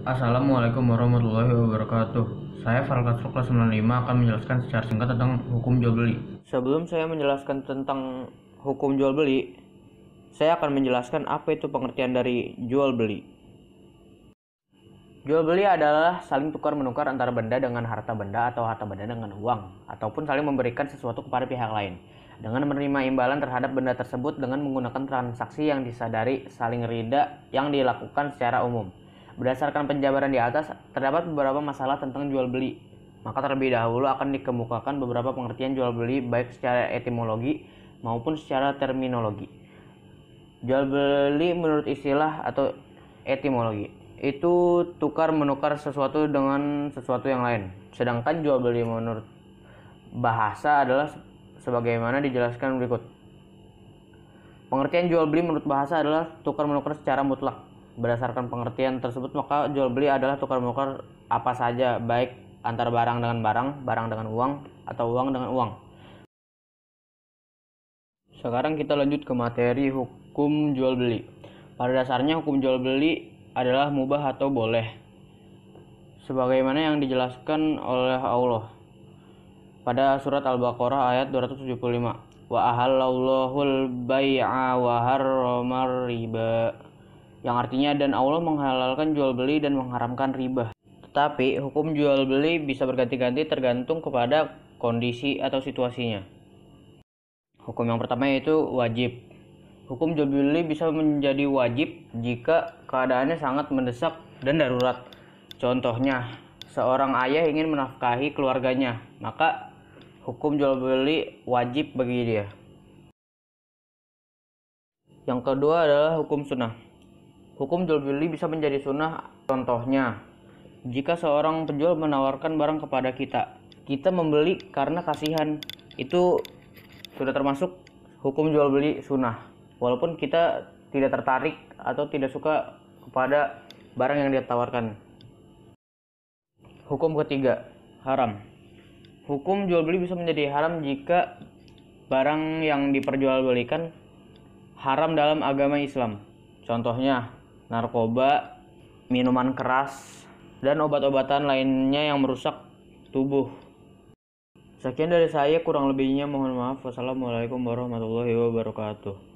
Assalamualaikum warahmatullahi wabarakatuh. Saya Farkat kelas 95 akan menjelaskan secara singkat tentang hukum jual beli. Sebelum saya menjelaskan tentang hukum jual beli, saya akan menjelaskan apa itu pengertian dari jual beli. Jual beli adalah saling tukar menukar antara benda dengan harta benda atau harta benda dengan uang, ataupun saling memberikan sesuatu kepada pihak lain dengan menerima imbalan terhadap benda tersebut dengan menggunakan transaksi yang disadari saling rida yang dilakukan secara umum. Berdasarkan penjabaran di atas, terdapat beberapa masalah tentang jual beli. Maka terlebih dahulu akan dikemukakan beberapa pengertian jual beli baik secara etimologi maupun secara terminologi. Jual beli menurut istilah atau etimologi itu tukar menukar sesuatu dengan sesuatu yang lain. Sedangkan jual beli menurut bahasa adalah sebagaimana dijelaskan berikut. Pengertian jual beli menurut bahasa adalah tukar menukar secara mutlak Berdasarkan pengertian tersebut, maka jual beli adalah tukar menukar apa saja, baik antar barang dengan barang, barang dengan uang, atau uang dengan uang. Sekarang kita lanjut ke materi hukum jual beli. Pada dasarnya hukum jual beli adalah mubah atau boleh. Sebagaimana yang dijelaskan oleh Allah pada surat Al-Baqarah ayat 275. Wa ahallallahu al-bai'a wa harramar riba yang artinya dan Allah menghalalkan jual beli dan mengharamkan riba. Tetapi hukum jual beli bisa berganti-ganti tergantung kepada kondisi atau situasinya. Hukum yang pertama yaitu wajib. Hukum jual beli bisa menjadi wajib jika keadaannya sangat mendesak dan darurat. Contohnya, seorang ayah ingin menafkahi keluarganya, maka hukum jual beli wajib bagi dia. Yang kedua adalah hukum sunnah. Hukum jual beli bisa menjadi sunnah. Contohnya, jika seorang penjual menawarkan barang kepada kita, kita membeli karena kasihan. Itu sudah termasuk hukum jual beli sunnah. Walaupun kita tidak tertarik atau tidak suka kepada barang yang dia tawarkan. Hukum ketiga, haram. Hukum jual beli bisa menjadi haram jika barang yang diperjualbelikan haram dalam agama Islam. Contohnya, narkoba, minuman keras, dan obat-obatan lainnya yang merusak tubuh. Sekian dari saya, kurang lebihnya mohon maaf. Wassalamualaikum warahmatullahi wabarakatuh.